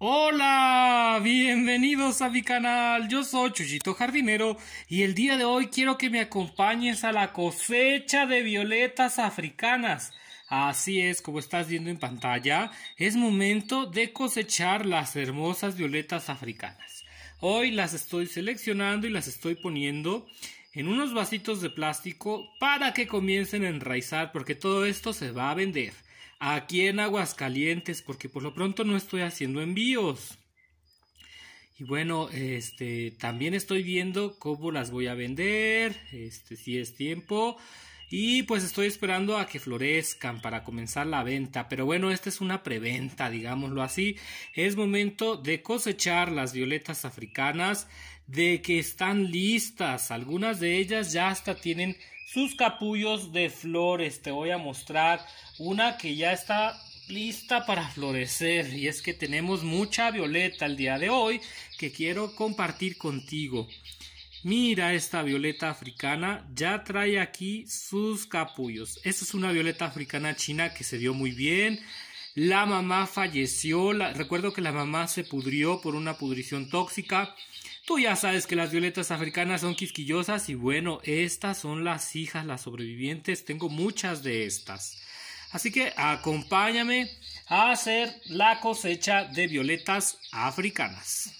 Hola, bienvenidos a mi canal, yo soy Chuchito Jardinero y el día de hoy quiero que me acompañes a la cosecha de violetas africanas. Así es, como estás viendo en pantalla, es momento de cosechar las hermosas violetas africanas. Hoy las estoy seleccionando y las estoy poniendo en unos vasitos de plástico para que comiencen a enraizar porque todo esto se va a vender aquí en Aguascalientes, porque por lo pronto no estoy haciendo envíos. Y bueno, este, también estoy viendo cómo las voy a vender, este, si es tiempo. Y pues estoy esperando a que florezcan para comenzar la venta. Pero bueno, esta es una preventa, digámoslo así. Es momento de cosechar las violetas africanas, de que están listas. Algunas de ellas ya hasta tienen sus capullos de flores. Te voy a mostrar una que ya está lista para florecer y es que tenemos mucha violeta el día de hoy que quiero compartir contigo. Mira esta violeta africana, ya trae aquí sus capullos. Esta es una violeta africana china que se dio muy bien. La mamá falleció, recuerdo que la mamá se pudrió por una pudrición tóxica. Tú ya sabes que las violetas africanas son quisquillosas y bueno, estas son las hijas, las sobrevivientes, tengo muchas de estas. Así que acompáñame a hacer la cosecha de violetas africanas.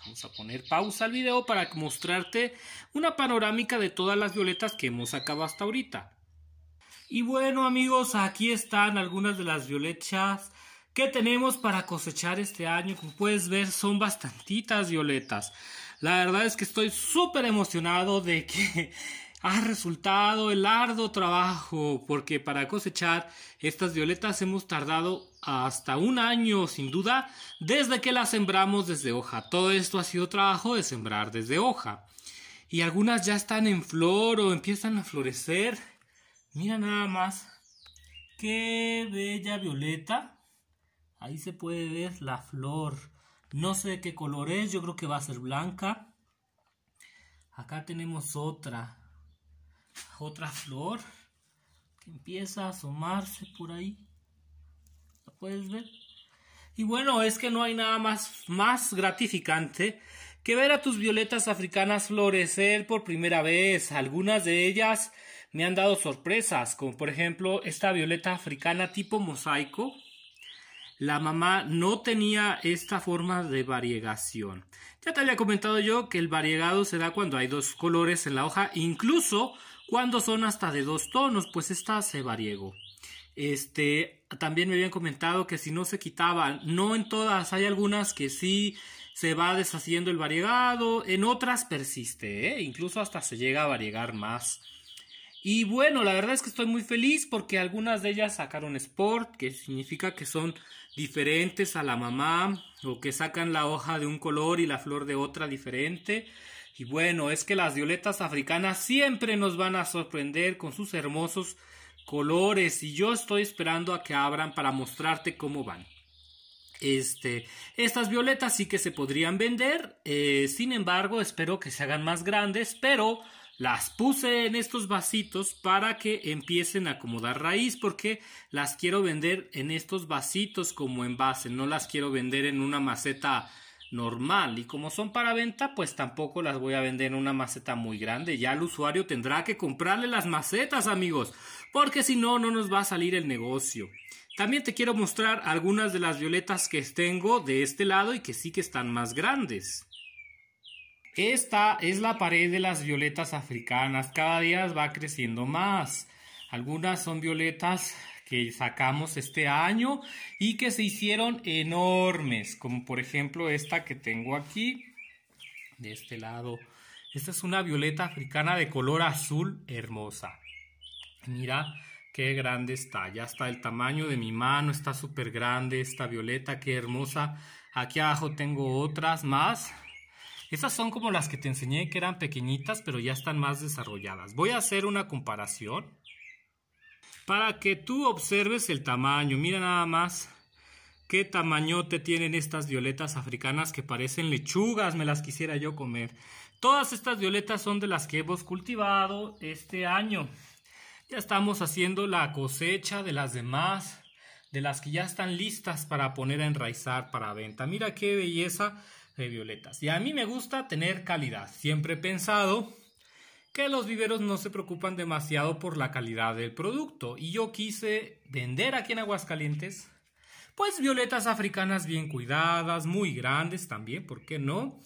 Vamos a poner pausa al video para mostrarte una panorámica de todas las violetas que hemos sacado hasta ahorita. Y bueno amigos, aquí están algunas de las violetas ¿Qué tenemos para cosechar este año. Como puedes ver, son bastantitas violetas. La verdad es que estoy súper emocionado de que ha resultado el arduo trabajo, porque para cosechar estas violetas hemos tardado hasta un año, sin duda, desde que las sembramos desde hoja. Todo esto ha sido trabajo de sembrar desde hoja. Y algunas ya están en flor o empiezan a florecer. Mira nada más. Qué bella violeta. Ahí se puede ver la flor. No sé de qué color es, yo creo que va a ser blanca. Acá tenemos otra. Otra flor que empieza a asomarse por ahí. ¿La puedes ver? Y bueno, es que no hay nada más, más gratificante que ver a tus violetas africanas florecer por primera vez. Algunas de ellas me han dado sorpresas, como por ejemplo esta violeta africana tipo mosaico, la mamá no tenía esta forma de variegación. Ya te había comentado yo que el variegado se da cuando hay dos colores en la hoja, incluso cuando son hasta de dos tonos, pues esta se variegó. Este, también me habían comentado que si no se quitaban, no en todas, hay algunas que sí se va deshaciendo el variegado, en otras persiste, ¿eh? incluso hasta se llega a variegar más. Y bueno, la verdad es que estoy muy feliz porque algunas de ellas sacaron Sport, que significa que son diferentes a la mamá o que sacan la hoja de un color y la flor de otra diferente. Y bueno, es que las violetas africanas siempre nos van a sorprender con sus hermosos colores y yo estoy esperando a que abran para mostrarte cómo van. Este, estas violetas sí que se podrían vender, eh, sin embargo espero que se hagan más grandes, pero las puse en estos vasitos para que empiecen a acomodar raíz porque las quiero vender en estos vasitos como envase, no las quiero vender en una maceta normal y como son para venta pues tampoco las voy a vender en una maceta muy grande ya el usuario tendrá que comprarle las macetas amigos porque si no no nos va a salir el negocio también te quiero mostrar algunas de las violetas que tengo de este lado y que sí que están más grandes esta es la pared de las violetas africanas, cada día va creciendo más. Algunas son violetas que sacamos este año y que se hicieron enormes, como por ejemplo esta que tengo aquí, de este lado. Esta es una violeta africana de color azul hermosa. Mira qué grande está, ya está el tamaño de mi mano, está súper grande esta violeta, qué hermosa. Aquí abajo tengo otras más esas son como las que te enseñé que eran pequeñitas, pero ya están más desarrolladas. Voy a hacer una comparación para que tú observes el tamaño. Mira nada más qué te tienen estas violetas africanas que parecen lechugas, me las quisiera yo comer. Todas estas violetas son de las que hemos cultivado este año. Ya estamos haciendo la cosecha de las demás, de las que ya están listas para poner a enraizar para venta. Mira qué belleza de violetas. Y a mí me gusta tener calidad. Siempre he pensado que los viveros no se preocupan demasiado por la calidad del producto. Y yo quise vender aquí en Aguascalientes, pues violetas africanas bien cuidadas, muy grandes también, ¿por qué no?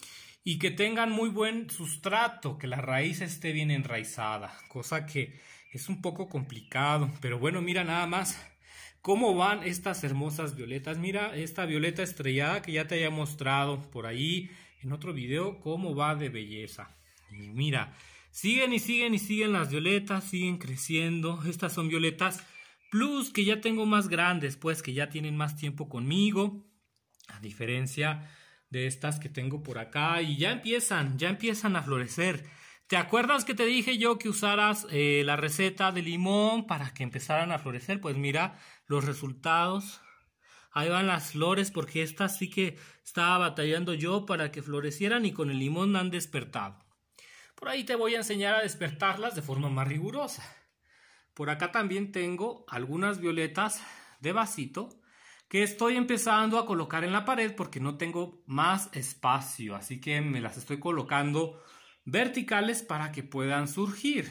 Y que tengan muy buen sustrato, que la raíz esté bien enraizada, cosa que es un poco complicado. Pero bueno, mira nada más ¿Cómo van estas hermosas violetas? Mira esta violeta estrellada que ya te había mostrado por ahí en otro video, cómo va de belleza. Y mira, siguen y siguen y siguen las violetas, siguen creciendo. Estas son violetas plus que ya tengo más grandes, pues que ya tienen más tiempo conmigo. A diferencia de estas que tengo por acá y ya empiezan, ya empiezan a florecer. ¿Te acuerdas que te dije yo que usaras eh, la receta de limón para que empezaran a florecer? Pues mira los resultados. Ahí van las flores porque estas sí que estaba batallando yo para que florecieran y con el limón han despertado. Por ahí te voy a enseñar a despertarlas de forma más rigurosa. Por acá también tengo algunas violetas de vasito que estoy empezando a colocar en la pared porque no tengo más espacio. Así que me las estoy colocando verticales para que puedan surgir.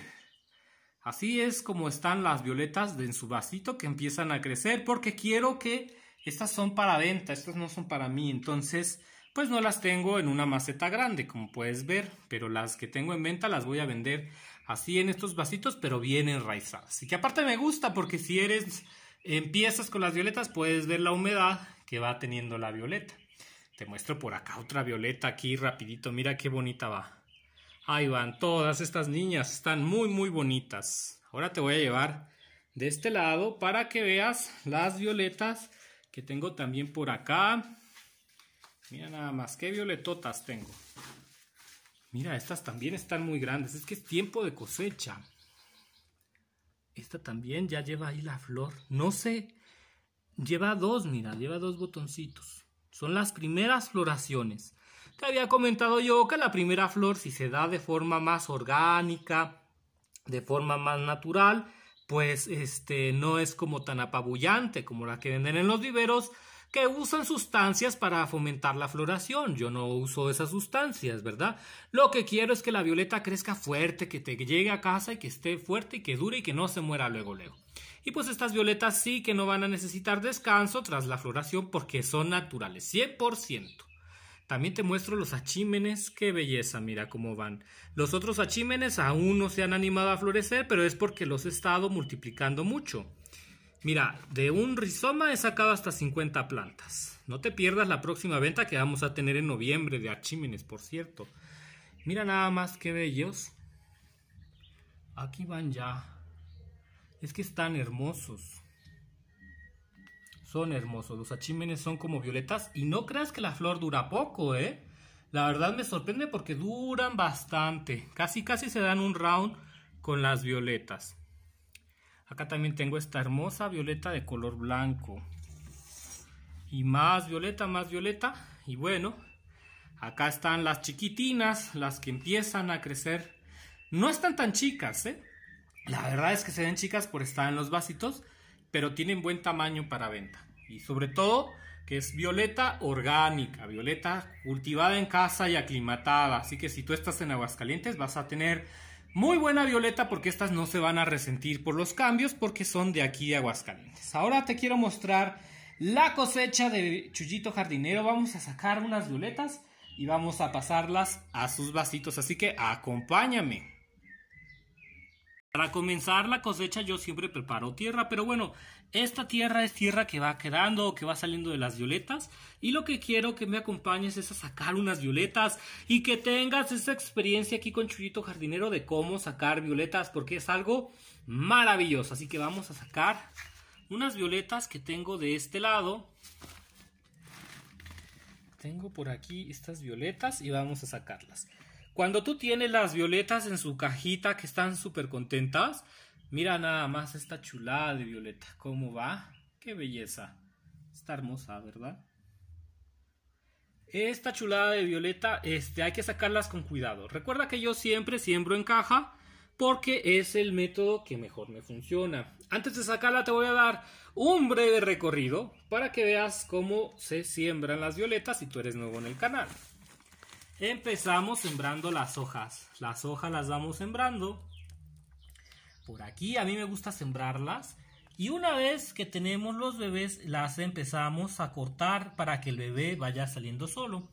Así es como están las violetas en su vasito que empiezan a crecer porque quiero que estas son para venta, estas no son para mí, entonces pues no las tengo en una maceta grande como puedes ver, pero las que tengo en venta las voy a vender así en estos vasitos pero bien enraizadas. Y que aparte me gusta porque si eres empiezas con las violetas puedes ver la humedad que va teniendo la violeta. Te muestro por acá otra violeta aquí rapidito, mira qué bonita va. Ahí van, todas estas niñas están muy muy bonitas. Ahora te voy a llevar de este lado para que veas las violetas que tengo también por acá. Mira nada más, qué violetotas tengo. Mira, estas también están muy grandes. Es que es tiempo de cosecha. Esta también ya lleva ahí la flor. No sé, lleva dos, mira, lleva dos botoncitos. Son las primeras floraciones había comentado yo que la primera flor, si se da de forma más orgánica, de forma más natural, pues este no es como tan apabullante como la que venden en los viveros que usan sustancias para fomentar la floración. Yo no uso esas sustancias, ¿verdad? Lo que quiero es que la violeta crezca fuerte, que te llegue a casa y que esté fuerte y que dure y que no se muera luego, luego. Y pues estas violetas sí que no van a necesitar descanso tras la floración porque son naturales, 100%. También te muestro los achímenes, qué belleza, mira cómo van. Los otros achímenes aún no se han animado a florecer, pero es porque los he estado multiplicando mucho. Mira, de un rizoma he sacado hasta 50 plantas. No te pierdas la próxima venta que vamos a tener en noviembre de achímenes, por cierto. Mira nada más qué bellos. Aquí van ya. Es que están hermosos. Son hermosos. Los achímenes son como violetas. Y no creas que la flor dura poco, ¿eh? La verdad me sorprende porque duran bastante. Casi, casi se dan un round con las violetas. Acá también tengo esta hermosa violeta de color blanco. Y más violeta, más violeta. Y bueno, acá están las chiquitinas, las que empiezan a crecer. No están tan chicas, ¿eh? La verdad es que se ven chicas por estar en los vasitos pero tienen buen tamaño para venta. Y sobre todo que es violeta orgánica, violeta cultivada en casa y aclimatada. Así que si tú estás en Aguascalientes vas a tener muy buena violeta porque estas no se van a resentir por los cambios porque son de aquí de Aguascalientes. Ahora te quiero mostrar la cosecha de Chullito Jardinero. Vamos a sacar unas violetas y vamos a pasarlas a sus vasitos. Así que acompáñame. Para comenzar la cosecha yo siempre preparo tierra, pero bueno, esta tierra es tierra que va quedando, que va saliendo de las violetas y lo que quiero que me acompañes es a sacar unas violetas y que tengas esa experiencia aquí con Chuyito Jardinero de cómo sacar violetas porque es algo maravilloso. Así que vamos a sacar unas violetas que tengo de este lado. Tengo por aquí estas violetas y vamos a sacarlas. Cuando tú tienes las violetas en su cajita que están súper contentas, mira nada más esta chulada de violeta, cómo va, qué belleza. Está hermosa, ¿verdad? Esta chulada de violeta este, hay que sacarlas con cuidado. Recuerda que yo siempre siembro en caja porque es el método que mejor me funciona. Antes de sacarla te voy a dar un breve recorrido para que veas cómo se siembran las violetas si tú eres nuevo en el canal. Empezamos sembrando las hojas. Las hojas las vamos sembrando. Por aquí a mí me gusta sembrarlas. Y una vez que tenemos los bebés, las empezamos a cortar para que el bebé vaya saliendo solo.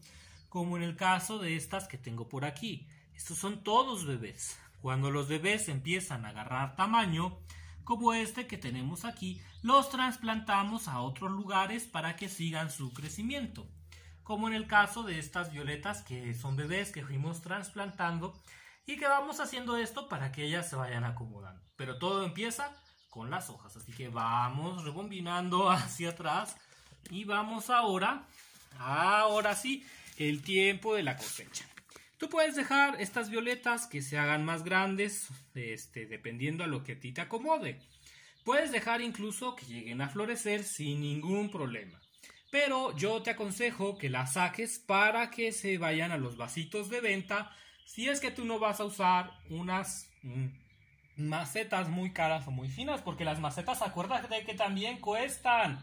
Como en el caso de estas que tengo por aquí. Estos son todos bebés. Cuando los bebés empiezan a agarrar tamaño, como este que tenemos aquí, los trasplantamos a otros lugares para que sigan su crecimiento como en el caso de estas violetas que son bebés que fuimos trasplantando y que vamos haciendo esto para que ellas se vayan acomodando. Pero todo empieza con las hojas, así que vamos rebombinando hacia atrás y vamos ahora, ahora sí, el tiempo de la cosecha. Tú puedes dejar estas violetas que se hagan más grandes, este, dependiendo a lo que a ti te acomode. Puedes dejar incluso que lleguen a florecer sin ningún problema pero yo te aconsejo que las saques para que se vayan a los vasitos de venta si es que tú no vas a usar unas mm, macetas muy caras o muy finas, porque las macetas acuérdate que también cuestan.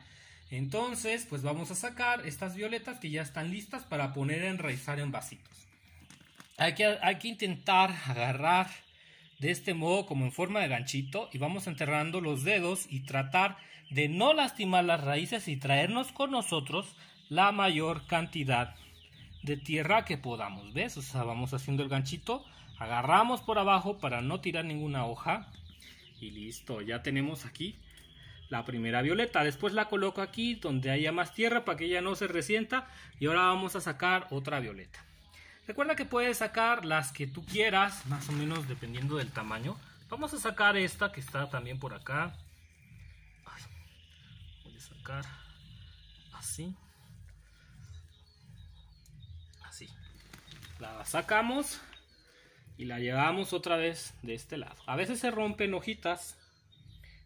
Entonces, pues vamos a sacar estas violetas que ya están listas para poner en enraizar en vasitos. Hay que, hay que intentar agarrar de este modo como en forma de ganchito y vamos enterrando los dedos y tratar de no lastimar las raíces y traernos con nosotros la mayor cantidad de tierra que podamos. ¿Ves? O sea, vamos haciendo el ganchito, agarramos por abajo para no tirar ninguna hoja y listo, ya tenemos aquí la primera violeta. Después la coloco aquí donde haya más tierra para que ella no se resienta. Y ahora vamos a sacar otra violeta. Recuerda que puedes sacar las que tú quieras, más o menos dependiendo del tamaño. Vamos a sacar esta que está también por acá así. Así. La sacamos y la llevamos otra vez de este lado. A veces se rompen hojitas.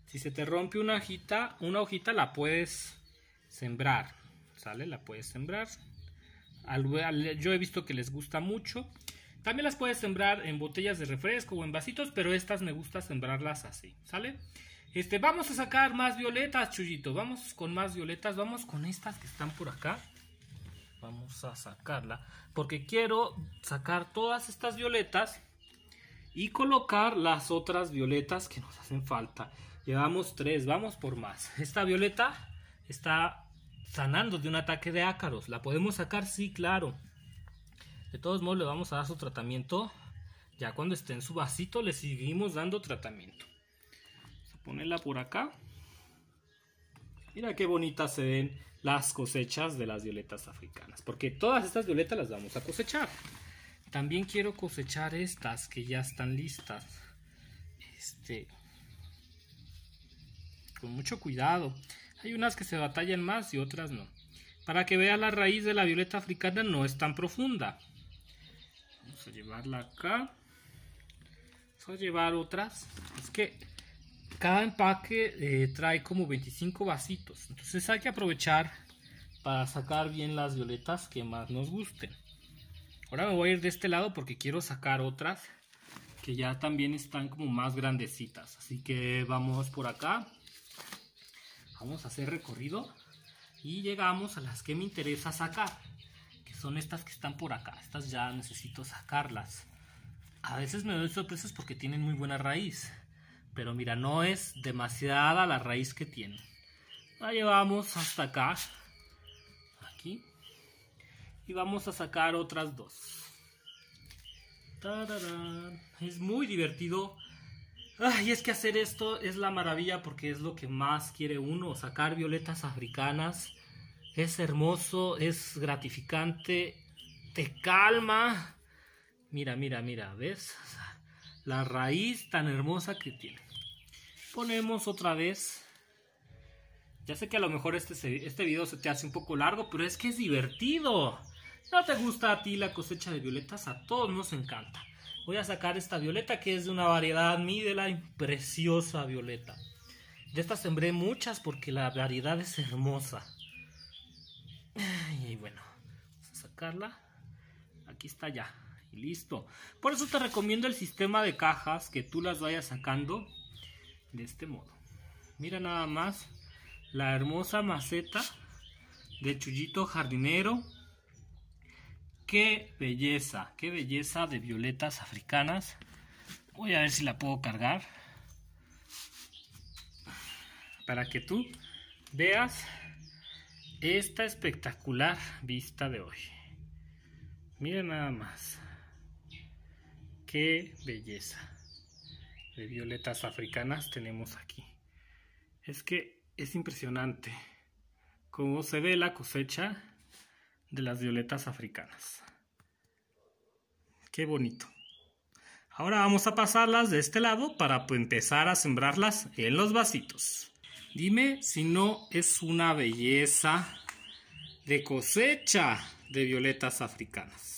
Si se te rompe una hojita, una hojita la puedes sembrar. ¿Sale? La puedes sembrar. Yo he visto que les gusta mucho. También las puedes sembrar en botellas de refresco o en vasitos, pero estas me gusta sembrarlas así. ¿Sale? Este, vamos a sacar más violetas, Chuyito. Vamos con más violetas. Vamos con estas que están por acá. Vamos a sacarla. Porque quiero sacar todas estas violetas. Y colocar las otras violetas que nos hacen falta. Llevamos tres, vamos por más. Esta violeta está sanando de un ataque de ácaros. ¿La podemos sacar? Sí, claro. De todos modos le vamos a dar su tratamiento. Ya cuando esté en su vasito le seguimos dando tratamiento ponerla por acá. Mira qué bonitas se ven las cosechas de las violetas africanas. Porque todas estas violetas las vamos a cosechar. También quiero cosechar estas que ya están listas. Este, con mucho cuidado. Hay unas que se batallan más y otras no. Para que vea la raíz de la violeta africana no es tan profunda. Vamos a llevarla acá. Vamos a llevar otras. Es que cada empaque eh, trae como 25 vasitos. Entonces hay que aprovechar para sacar bien las violetas que más nos gusten. Ahora me voy a ir de este lado porque quiero sacar otras que ya también están como más grandecitas. Así que vamos por acá. Vamos a hacer recorrido y llegamos a las que me interesa sacar. Que son estas que están por acá. Estas ya necesito sacarlas. A veces me doy sorpresas porque tienen muy buena raíz. Pero mira, no es demasiada la raíz que tiene. La llevamos hasta acá. Aquí. Y vamos a sacar otras dos. Es muy divertido. Y es que hacer esto es la maravilla porque es lo que más quiere uno. Sacar violetas africanas. Es hermoso, es gratificante. Te calma. Mira, mira, mira, ¿ves? la raíz tan hermosa que tiene. Ponemos otra vez. Ya sé que a lo mejor este, este, video se te hace un poco largo, pero es que es divertido. ¿No te gusta a ti la cosecha de violetas? A todos nos encanta. Voy a sacar esta violeta que es de una variedad la preciosa violeta. De estas sembré muchas porque la variedad es hermosa. Y bueno, vamos a sacarla. Aquí está ya listo. Por eso te recomiendo el sistema de cajas que tú las vayas sacando de este modo. Mira nada más la hermosa maceta de chullito jardinero. Qué belleza, qué belleza de violetas africanas. Voy a ver si la puedo cargar. Para que tú veas esta espectacular vista de hoy. Mira nada más. Qué belleza de violetas africanas tenemos aquí. Es que es impresionante cómo se ve la cosecha de las violetas africanas. Qué bonito. Ahora vamos a pasarlas de este lado para pues, empezar a sembrarlas en los vasitos. Dime si no es una belleza de cosecha de violetas africanas.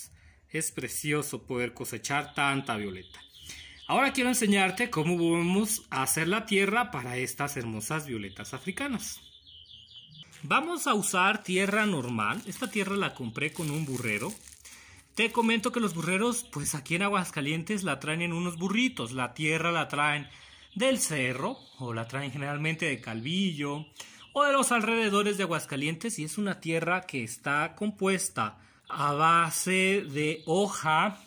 Es precioso poder cosechar tanta violeta. Ahora quiero enseñarte cómo vamos a hacer la tierra para estas hermosas violetas africanas. Vamos a usar tierra normal. Esta tierra la compré con un burrero. Te comento que los burreros, pues aquí en Aguascalientes la traen en unos burritos. La tierra la traen del cerro o la traen generalmente de Calvillo o de los alrededores de Aguascalientes y es una tierra que está compuesta a base de hoja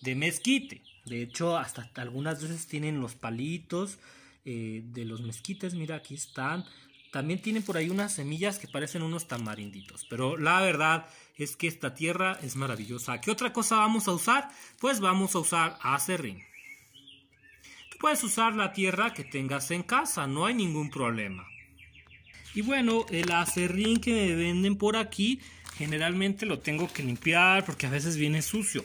de mezquite. De hecho, hasta algunas veces tienen los palitos eh, de los mezquites. Mira, aquí están. También tienen por ahí unas semillas que parecen unos tamarinditos. Pero la verdad es que esta tierra es maravillosa. ¿Qué otra cosa vamos a usar? Pues vamos a usar acerrín. Tú puedes usar la tierra que tengas en casa, no hay ningún problema. Y bueno, el acerrín que me venden por aquí Generalmente lo tengo que limpiar porque a veces viene sucio.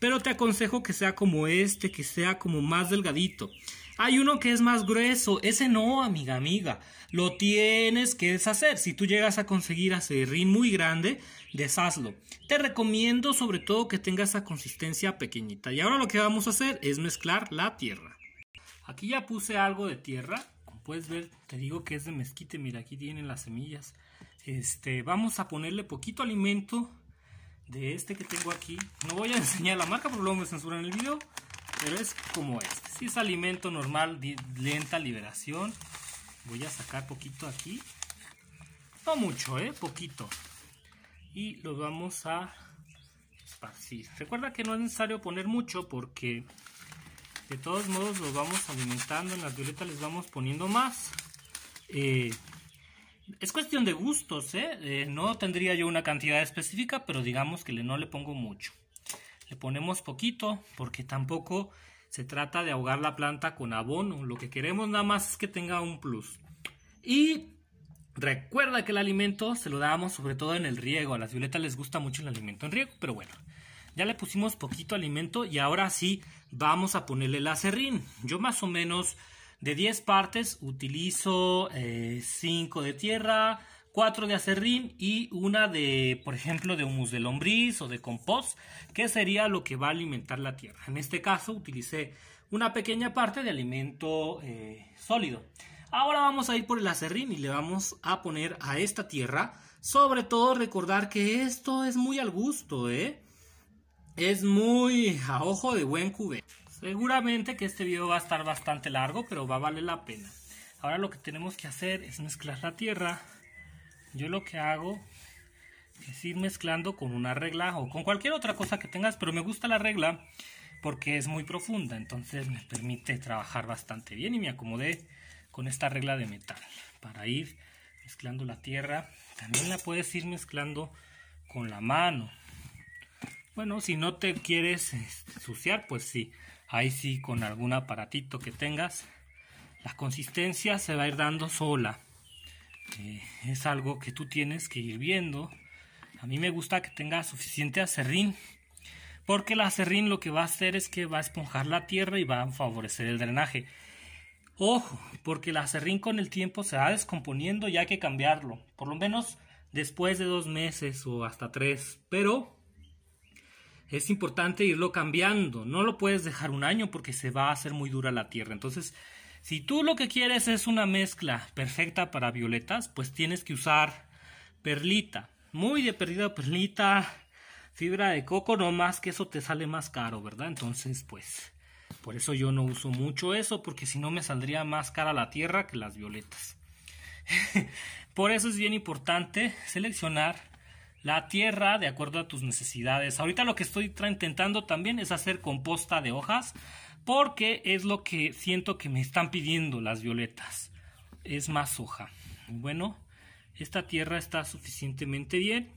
Pero te aconsejo que sea como este, que sea como más delgadito. Hay uno que es más grueso, ese no, amiga, amiga. Lo tienes que deshacer. Si tú llegas a conseguir acerrín muy grande, deshazlo. Te recomiendo sobre todo que tenga esa consistencia pequeñita. Y ahora lo que vamos a hacer es mezclar la tierra. Aquí ya puse algo de tierra. Como puedes ver, te digo que es de mezquite. Mira, aquí tienen las semillas. Este, vamos a ponerle poquito alimento de este que tengo aquí. No voy a enseñar la marca porque luego me censuran el video. Pero es como este. Si es alimento normal, lenta liberación. Voy a sacar poquito aquí. No mucho, ¿eh? Poquito. Y lo vamos a esparcir. Recuerda que no es necesario poner mucho porque de todos modos los vamos alimentando. En las violetas les vamos poniendo más. Eh, es cuestión de gustos, ¿eh? ¿eh? No tendría yo una cantidad específica, pero digamos que le, no le pongo mucho. Le ponemos poquito porque tampoco se trata de ahogar la planta con abono. Lo que queremos nada más es que tenga un plus. Y recuerda que el alimento se lo damos sobre todo en el riego. A las violetas les gusta mucho el alimento en riego, pero bueno. Ya le pusimos poquito alimento y ahora sí vamos a ponerle el serrín. Yo más o menos de 10 partes utilizo 5 eh, de tierra, 4 de acerrín y una de, por ejemplo, de humus de lombriz o de compost, que sería lo que va a alimentar la tierra. En este caso utilicé una pequeña parte de alimento eh, sólido. Ahora vamos a ir por el acerrín y le vamos a poner a esta tierra. Sobre todo recordar que esto es muy al gusto, ¿eh? Es muy a ojo de buen cubero. Seguramente que este video va a estar bastante largo, pero va a valer la pena. Ahora lo que tenemos que hacer es mezclar la tierra. Yo lo que hago es ir mezclando con una regla o con cualquier otra cosa que tengas, pero me gusta la regla porque es muy profunda, entonces me permite trabajar bastante bien y me acomodé con esta regla de metal para ir mezclando la tierra. También la puedes ir mezclando con la mano. Bueno, si no te quieres ensuciar, pues sí ahí sí con algún aparatito que tengas la consistencia se va a ir dando sola eh, es algo que tú tienes que ir viendo a mí me gusta que tenga suficiente acerrín porque el acerrín lo que va a hacer es que va a esponjar la tierra y va a favorecer el drenaje ojo porque el acerrín con el tiempo se va descomponiendo y hay que cambiarlo por lo menos después de dos meses o hasta tres pero es importante irlo cambiando. No lo puedes dejar un año porque se va a hacer muy dura la tierra. Entonces, si tú lo que quieres es una mezcla perfecta para violetas, pues tienes que usar perlita. Muy de perdida perlita, fibra de coco, no más que eso te sale más caro, ¿verdad? Entonces, pues, por eso yo no uso mucho eso, porque si no me saldría más cara la tierra que las violetas. por eso es bien importante seleccionar la tierra de acuerdo a tus necesidades. Ahorita lo que estoy intentando también es hacer composta de hojas porque es lo que siento que me están pidiendo las violetas. Es más hoja. Bueno, esta tierra está suficientemente bien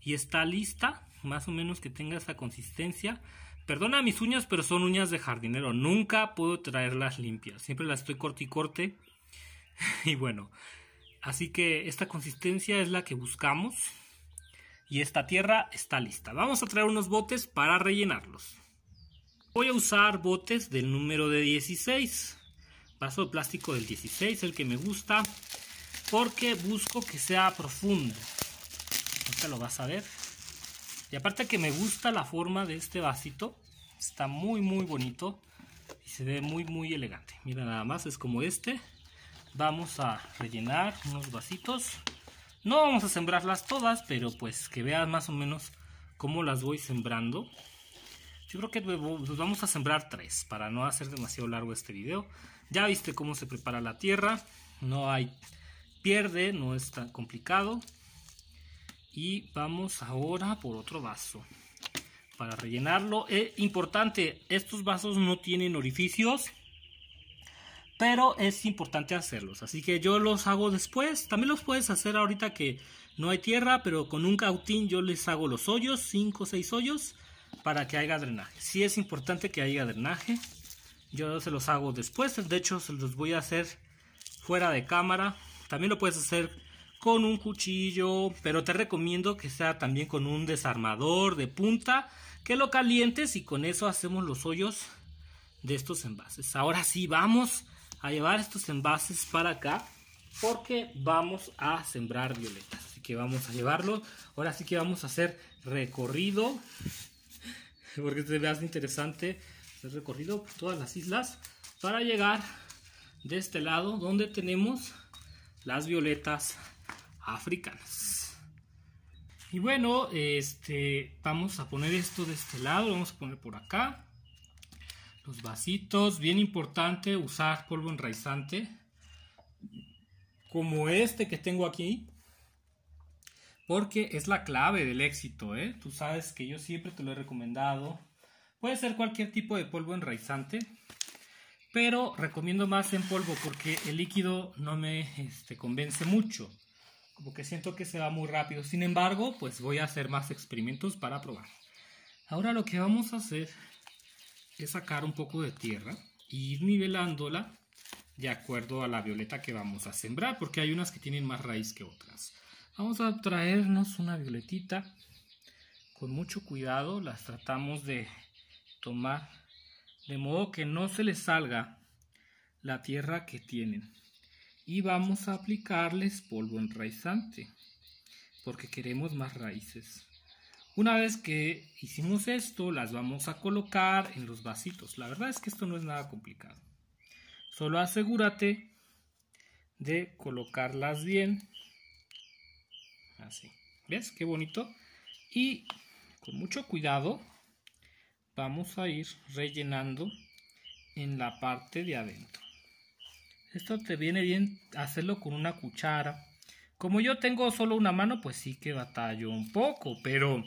y está lista, más o menos que tenga esa consistencia. Perdona mis uñas, pero son uñas de jardinero. Nunca puedo traerlas limpias. Siempre las estoy corte y corte. y bueno, así que esta consistencia es la que buscamos y esta tierra está lista. Vamos a traer unos botes para rellenarlos. Voy a usar botes del número de 16. Vaso de plástico del 16, el que me gusta. Porque busco que sea profundo. Ahorita lo vas a ver. Y aparte que me gusta la forma de este vasito. Está muy muy bonito. Y se ve muy muy elegante. Mira nada más, es como este. Vamos a rellenar unos vasitos. No vamos a sembrarlas todas, pero pues que veas más o menos cómo las voy sembrando. Yo creo que pues, vamos a sembrar tres para no hacer demasiado largo este video. Ya viste cómo se prepara la tierra. No hay pierde, no es tan complicado. Y vamos ahora por otro vaso para rellenarlo. Es eh, importante, estos vasos no tienen orificios pero es importante hacerlos. Así que yo los hago después. También los puedes hacer ahorita que no hay tierra, pero con un cautín yo les hago los hoyos, 5 o 6 hoyos, para que haya drenaje. Sí es importante que haya drenaje. Yo se los hago después. De hecho, se los voy a hacer fuera de cámara. También lo puedes hacer con un cuchillo, pero te recomiendo que sea también con un desarmador de punta, que lo calientes y con eso hacemos los hoyos de estos envases. Ahora sí, vamos a llevar estos envases para acá porque vamos a sembrar violetas. Así que vamos a llevarlos. Ahora sí que vamos a hacer recorrido porque te veas interesante el recorrido por todas las islas para llegar de este lado donde tenemos las violetas africanas y bueno este vamos a poner esto de este lado vamos a poner por acá los vasitos, bien importante usar polvo enraizante como este que tengo aquí, porque es la clave del éxito, ¿eh? Tú sabes que yo siempre te lo he recomendado. Puede ser cualquier tipo de polvo enraizante, pero recomiendo más en polvo porque el líquido no me este, convence mucho. Como que siento que se va muy rápido. Sin embargo, pues voy a hacer más experimentos para probar. Ahora lo que vamos a hacer sacar un poco de tierra e ir nivelándola de acuerdo a la violeta que vamos a sembrar, porque hay unas que tienen más raíz que otras. Vamos a traernos una violetita con mucho cuidado, las tratamos de tomar de modo que no se les salga la tierra que tienen. Y vamos a aplicarles polvo enraizante, porque queremos más raíces. Una vez que hicimos esto, las vamos a colocar en los vasitos. La verdad es que esto no es nada complicado. Solo asegúrate de colocarlas bien. Así. ¿Ves? Qué bonito. Y con mucho cuidado vamos a ir rellenando en la parte de adentro. Esto te viene bien hacerlo con una cuchara. Como yo tengo solo una mano, pues sí que batallo un poco, pero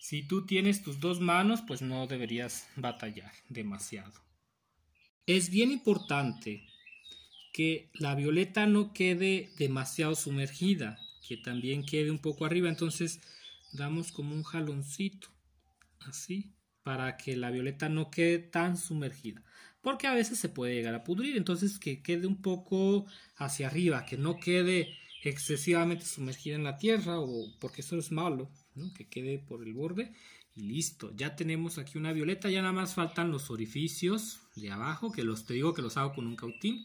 si tú tienes tus dos manos, pues no deberías batallar demasiado. Es bien importante que la violeta no quede demasiado sumergida, que también quede un poco arriba. Entonces damos como un jaloncito, así, para que la violeta no quede tan sumergida. Porque a veces se puede llegar a pudrir, entonces que quede un poco hacia arriba, que no quede excesivamente sumergida en la tierra o porque eso es malo que quede por el borde y listo. Ya tenemos aquí una violeta, ya nada más faltan los orificios de abajo, que los te digo que los hago con un cautín.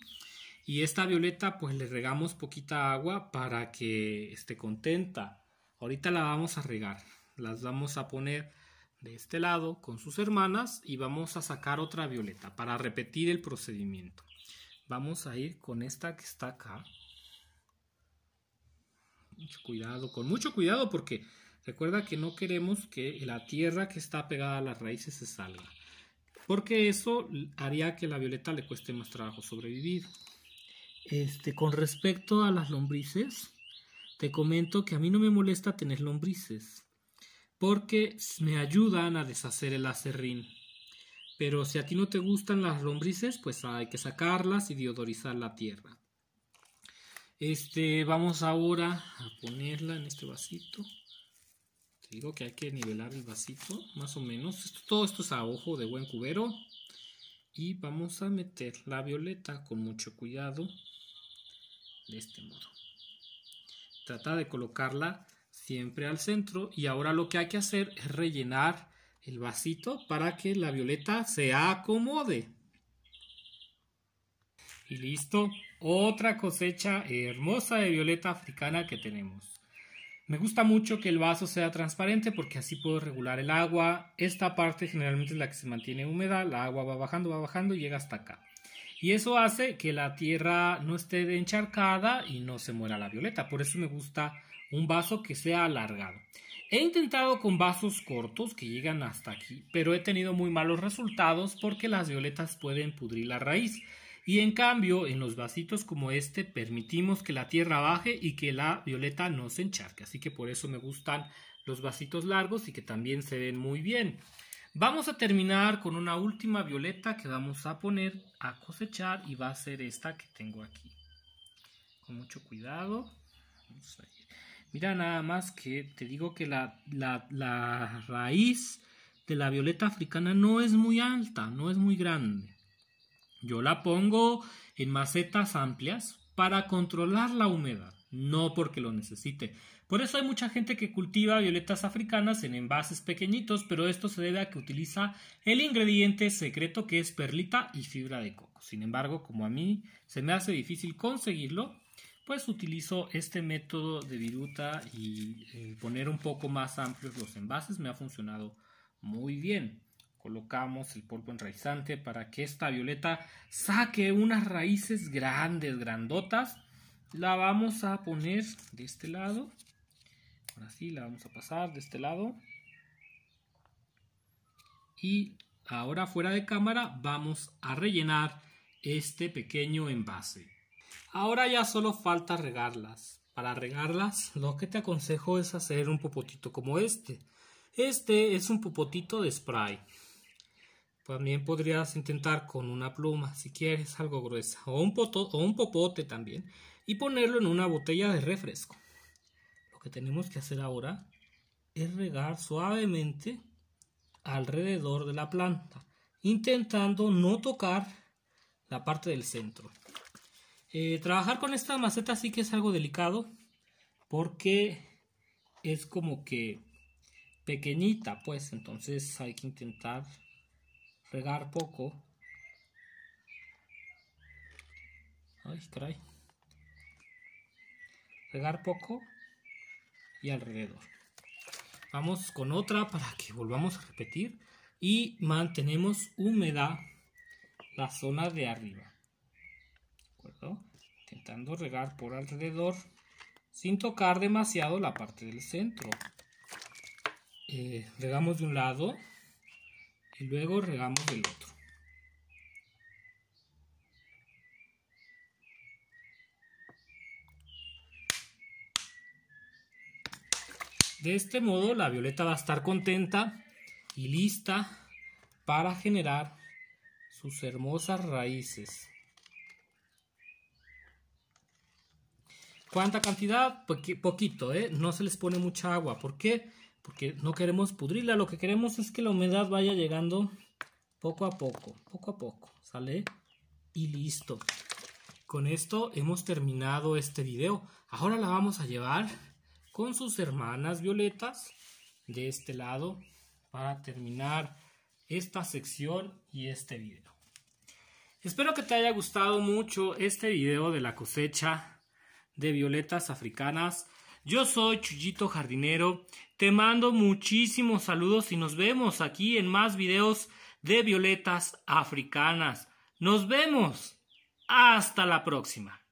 Y esta violeta pues le regamos poquita agua para que esté contenta. Ahorita la vamos a regar, las vamos a poner de este lado con sus hermanas y vamos a sacar otra violeta para repetir el procedimiento. Vamos a ir con esta que está acá. Mucho cuidado, con mucho cuidado porque Recuerda que no queremos que la tierra que está pegada a las raíces se salga, porque eso haría que la violeta le cueste más trabajo sobrevivir. Este, con respecto a las lombrices, te comento que a mí no me molesta tener lombrices, porque me ayudan a deshacer el acerrín. Pero si a ti no te gustan las lombrices, pues hay que sacarlas y deodorizar la tierra. Este, vamos ahora a ponerla en este vasito digo que hay que nivelar el vasito, más o menos. todo esto es a ojo de buen cubero. Y vamos a meter la violeta con mucho cuidado. De este modo. Trata de colocarla siempre al centro. Y ahora lo que hay que hacer es rellenar el vasito para que la violeta se acomode. Y listo, otra cosecha hermosa de violeta africana que tenemos. Me gusta mucho que el vaso sea transparente porque así puedo regular el agua. Esta parte generalmente es la que se mantiene húmeda, la agua va bajando, va bajando y llega hasta acá. Y eso hace que la tierra no esté encharcada y no se muera la violeta. Por eso me gusta un vaso que sea alargado. He intentado con vasos cortos que llegan hasta aquí, pero he tenido muy malos resultados porque las violetas pueden pudrir la raíz. Y en cambio, en los vasitos como este, permitimos que la tierra baje y que la violeta no se encharque. Así que por eso me gustan los vasitos largos y que también se ven muy bien. Vamos a terminar con una última violeta que vamos a poner a cosechar y va a ser esta que tengo aquí. Con mucho cuidado. Mira nada más que te digo que la, la raíz de la violeta africana no es muy alta, no es muy grande. Yo la pongo en macetas amplias para controlar la humedad, no porque lo necesite. Por eso hay mucha gente que cultiva violetas africanas en envases pequeñitos, pero esto se debe a que utiliza el ingrediente secreto que es perlita y fibra de coco. Sin embargo, como a mí se me hace difícil conseguirlo, pues utilizo este método de viruta y eh, poner un poco más amplios los envases me ha funcionado muy bien colocamos el polvo enraizante para que esta violeta saque unas raíces grandes, grandotas. La vamos a poner de este lado. Ahora sí, la vamos a pasar de este lado. Y ahora fuera de cámara vamos a rellenar este pequeño envase. Ahora ya solo falta regarlas. Para regarlas lo que te aconsejo es hacer un popotito como este. Este es un popotito de spray. También podrías intentar con una pluma, si quieres algo gruesa, o un, poto, o un popote también, y ponerlo en una botella de refresco. Lo que tenemos que hacer ahora es regar suavemente alrededor de la planta, intentando no tocar la parte del centro. Eh, trabajar con esta maceta sí que es algo delicado, porque es como que pequeñita, pues entonces hay que intentar regar poco. Ay, caray. Regar poco y alrededor. Vamos con otra para que volvamos a repetir. Y mantenemos húmeda la zona de arriba. ¿De acuerdo? Intentando regar por alrededor sin tocar demasiado la parte del centro. Eh, regamos de un lado y luego regamos del otro. De este modo la violeta va a estar contenta y lista para generar sus hermosas raíces. ¿Cuánta cantidad? poquito, ¿eh? No se les pone mucha agua. ¿Por qué? porque no queremos pudrirla, lo que queremos es que la humedad vaya llegando poco a poco, poco a poco, ¿sale? Y listo. Con esto hemos terminado este video. Ahora la vamos a llevar con sus hermanas violetas de este lado para terminar esta sección y este video. Espero que te haya gustado mucho este video de la cosecha de violetas africanas. Yo soy Chuyito Jardinero, te mando muchísimos saludos y nos vemos aquí en más videos de violetas africanas. Nos vemos. Hasta la próxima.